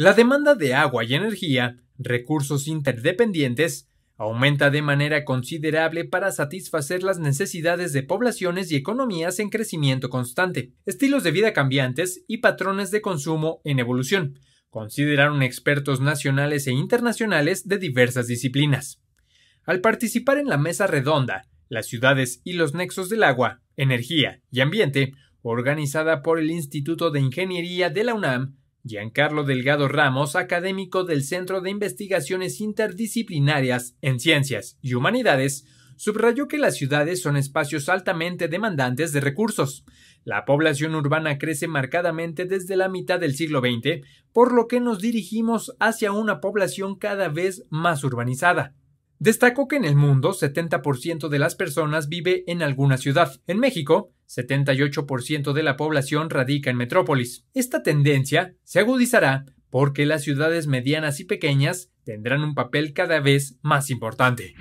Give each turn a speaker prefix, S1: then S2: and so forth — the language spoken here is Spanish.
S1: La demanda de agua y energía, recursos interdependientes, aumenta de manera considerable para satisfacer las necesidades de poblaciones y economías en crecimiento constante, estilos de vida cambiantes y patrones de consumo en evolución, consideraron expertos nacionales e internacionales de diversas disciplinas. Al participar en la mesa redonda, las ciudades y los nexos del agua, energía y ambiente, organizada por el Instituto de Ingeniería de la UNAM, Giancarlo Delgado Ramos, académico del Centro de Investigaciones Interdisciplinarias en Ciencias y Humanidades, subrayó que las ciudades son espacios altamente demandantes de recursos. La población urbana crece marcadamente desde la mitad del siglo XX, por lo que nos dirigimos hacia una población cada vez más urbanizada. Destacó que en el mundo 70% de las personas vive en alguna ciudad. En México, 78% de la población radica en metrópolis. Esta tendencia se agudizará porque las ciudades medianas y pequeñas tendrán un papel cada vez más importante.